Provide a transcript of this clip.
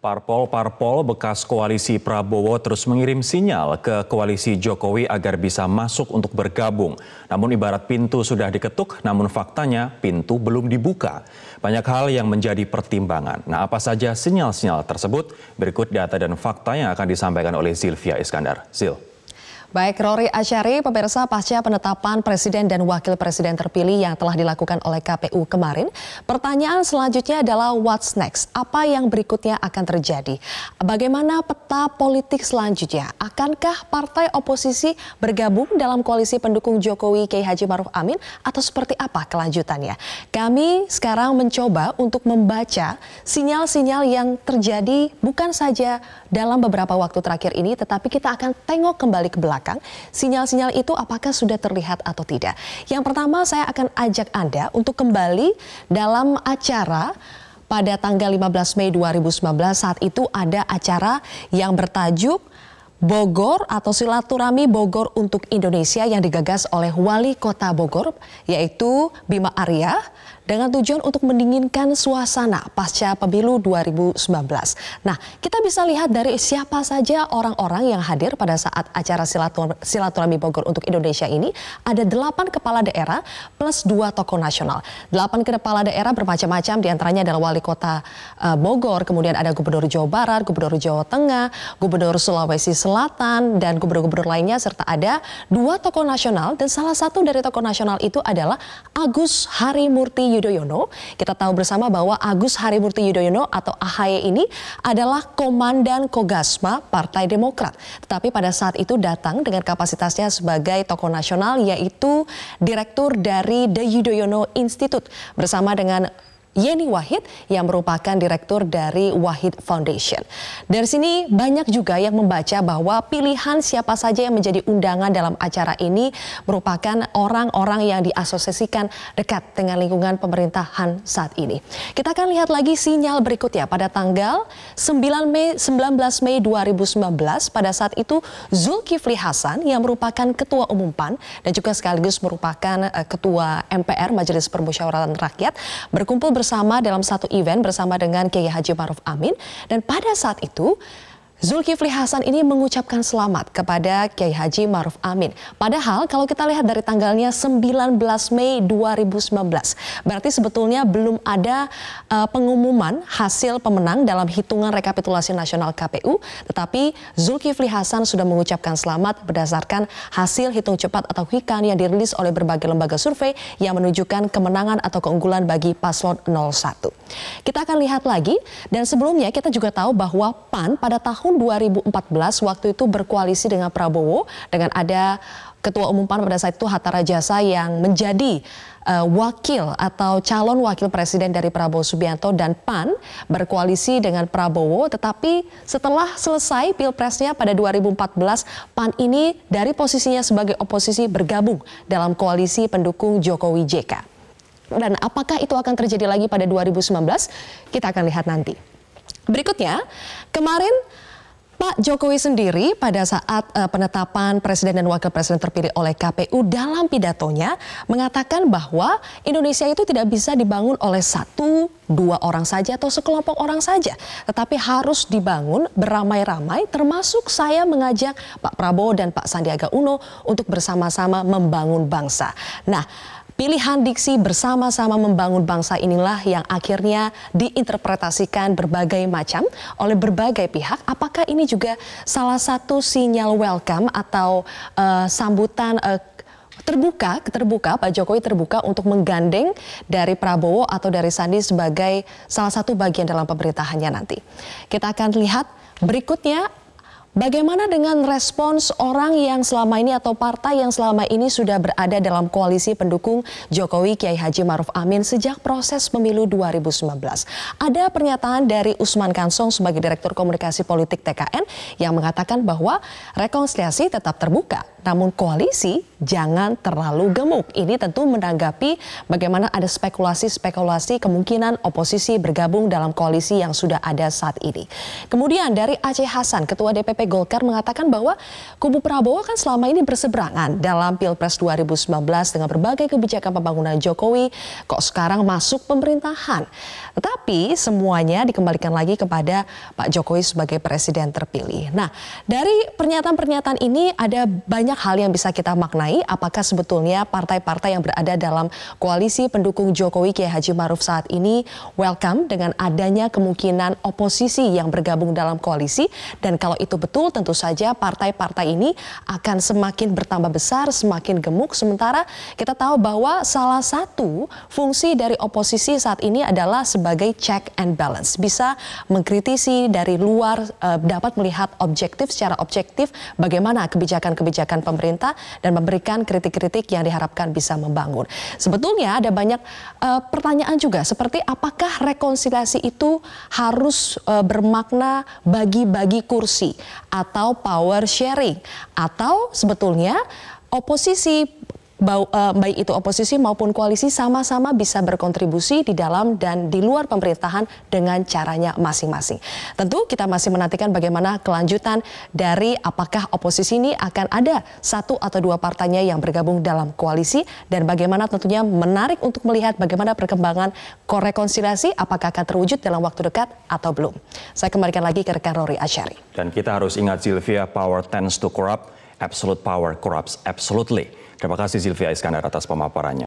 Parpol-parpol bekas koalisi Prabowo terus mengirim sinyal ke koalisi Jokowi agar bisa masuk untuk bergabung. Namun ibarat pintu sudah diketuk, namun faktanya pintu belum dibuka. Banyak hal yang menjadi pertimbangan. Nah apa saja sinyal-sinyal tersebut? Berikut data dan fakta yang akan disampaikan oleh Zilvia Iskandar. Silvia. Baik, Rory Asyari, pemirsa pasca penetapan presiden dan wakil presiden terpilih yang telah dilakukan oleh KPU kemarin, pertanyaan selanjutnya adalah what's next? Apa yang berikutnya akan terjadi? Bagaimana peta politik selanjutnya? Akankah partai oposisi bergabung dalam koalisi pendukung Jokowi K. Haji Maruf Amin atau seperti apa kelanjutannya? Kami sekarang mencoba untuk membaca sinyal-sinyal yang terjadi bukan saja dalam beberapa waktu terakhir ini, tetapi kita akan tengok kembali ke belakang belakang. Sinyal-sinyal itu apakah sudah terlihat atau tidak? Yang pertama saya akan ajak Anda untuk kembali dalam acara pada tanggal 15 Mei 2019 saat itu ada acara yang bertajuk Bogor atau silaturahmi Bogor untuk Indonesia yang digagas oleh wali kota Bogor yaitu Bima Arya dengan tujuan untuk mendinginkan suasana pasca pemilu 2019. Nah, kita bisa lihat dari siapa saja orang-orang yang hadir pada saat acara silaturahmi Bogor untuk Indonesia ini. Ada delapan kepala daerah plus dua tokoh nasional. Delapan kepala daerah bermacam-macam diantaranya adalah wali kota eh, Bogor, kemudian ada gubernur Jawa Barat, gubernur Jawa Tengah, gubernur Sulawesi Selatan, dan gubernur-gubernur lainnya serta ada dua tokoh nasional dan salah satu dari tokoh nasional itu adalah Agus Harimurti Yudhoyono Yudhoyono. Kita tahu bersama bahwa Agus Harimurti Yudhoyono atau AHY ini adalah komandan Kogasma Partai Demokrat. Tetapi pada saat itu datang dengan kapasitasnya sebagai tokoh nasional yaitu direktur dari The Yudhoyono Institute bersama dengan Yeni Wahid yang merupakan direktur dari Wahid Foundation. Dari sini banyak juga yang membaca bahwa pilihan siapa saja yang menjadi undangan dalam acara ini merupakan orang-orang yang diasosiasikan dekat dengan lingkungan pemerintahan saat ini. Kita akan lihat lagi sinyal berikutnya pada tanggal 9 Mei 19 Mei 2019 pada saat itu Zulkifli Hasan yang merupakan ketua umum PAN dan juga sekaligus merupakan eh, ketua MPR Majelis Permusyawaratan Rakyat berkumpul bersama dalam satu event bersama dengan Kiai Haji Maruf Amin dan pada saat itu Zulkifli Hasan ini mengucapkan selamat kepada Kiai Haji Maruf Amin. Padahal kalau kita lihat dari tanggalnya 19 Mei 2019, berarti sebetulnya belum ada uh, pengumuman hasil pemenang dalam hitungan rekapitulasi nasional KPU, tetapi Zulkifli Hasan sudah mengucapkan selamat berdasarkan hasil hitung cepat atau HIKAN yang dirilis oleh berbagai lembaga survei yang menunjukkan kemenangan atau keunggulan bagi paslon 01. Kita akan lihat lagi dan sebelumnya kita juga tahu bahwa PAN pada tahun tahun 2014 waktu itu berkoalisi dengan Prabowo dengan ada Ketua Umum PAN pada saat itu Hatta Rajasa yang menjadi uh, wakil atau calon wakil presiden dari Prabowo Subianto dan PAN berkoalisi dengan Prabowo tetapi setelah selesai Pilpresnya pada 2014 PAN ini dari posisinya sebagai oposisi bergabung dalam koalisi pendukung Jokowi JK. Dan apakah itu akan terjadi lagi pada 2019? Kita akan lihat nanti. Berikutnya, kemarin Pak Jokowi sendiri pada saat uh, penetapan presiden dan wakil presiden terpilih oleh KPU dalam pidatonya mengatakan bahwa Indonesia itu tidak bisa dibangun oleh satu, dua orang saja atau sekelompok orang saja, tetapi harus dibangun beramai-ramai termasuk saya mengajak Pak Prabowo dan Pak Sandiaga Uno untuk bersama-sama membangun bangsa. Nah, Pilihan diksi bersama-sama membangun bangsa inilah yang akhirnya diinterpretasikan berbagai macam oleh berbagai pihak. Apakah ini juga salah satu sinyal welcome atau uh, sambutan uh, terbuka, terbuka Pak Jokowi terbuka untuk menggandeng dari Prabowo atau dari Sandi sebagai salah satu bagian dalam pemerintahannya nanti. Kita akan lihat berikutnya Bagaimana dengan respons orang yang selama ini atau partai yang selama ini sudah berada dalam koalisi pendukung Jokowi Kiai Haji Maruf Amin sejak proses pemilu 2019? Ada pernyataan dari Usman Kansong sebagai Direktur Komunikasi Politik TKN yang mengatakan bahwa rekonsiliasi tetap terbuka, namun koalisi jangan terlalu gemuk. Ini tentu menanggapi bagaimana ada spekulasi-spekulasi kemungkinan oposisi bergabung dalam koalisi yang sudah ada saat ini. Kemudian dari Aceh Hasan, Ketua DPP Golkar mengatakan bahwa kubu Prabowo kan selama ini berseberangan dalam Pilpres 2019 dengan berbagai kebijakan pembangunan Jokowi, kok sekarang masuk pemerintahan. Tetapi semuanya dikembalikan lagi kepada Pak Jokowi sebagai presiden terpilih. Nah, dari pernyataan-pernyataan ini ada banyak hal yang bisa kita maknai mengenai apakah sebetulnya partai-partai yang berada dalam koalisi pendukung Jokowi Kiai Haji Maruf saat ini welcome dengan adanya kemungkinan oposisi yang bergabung dalam koalisi dan kalau itu betul tentu saja partai-partai ini akan semakin bertambah besar, semakin gemuk sementara kita tahu bahwa salah satu fungsi dari oposisi saat ini adalah sebagai check and balance. Bisa mengkritisi dari luar eh, dapat melihat objektif secara objektif bagaimana kebijakan-kebijakan pemerintah dan memberi memberikan kritik-kritik yang diharapkan bisa membangun. Sebetulnya ada banyak uh, pertanyaan juga seperti apakah rekonsiliasi itu harus uh, bermakna bagi-bagi kursi atau power sharing atau sebetulnya oposisi Eh, baik itu oposisi maupun koalisi sama-sama bisa berkontribusi di dalam dan di luar pemerintahan dengan caranya masing-masing. Tentu kita masih menantikan bagaimana kelanjutan dari apakah oposisi ini akan ada satu atau dua partainya yang bergabung dalam koalisi dan bagaimana tentunya menarik untuk melihat bagaimana perkembangan korekonsiliasi apakah akan terwujud dalam waktu dekat atau belum. Saya kembalikan lagi ke rekan Rory Asyari. Dan kita harus ingat Sylvia, power tends to corrupt, absolute power corrupts absolutely. Terima kasih Sylvia Iskandar atas pemaparannya.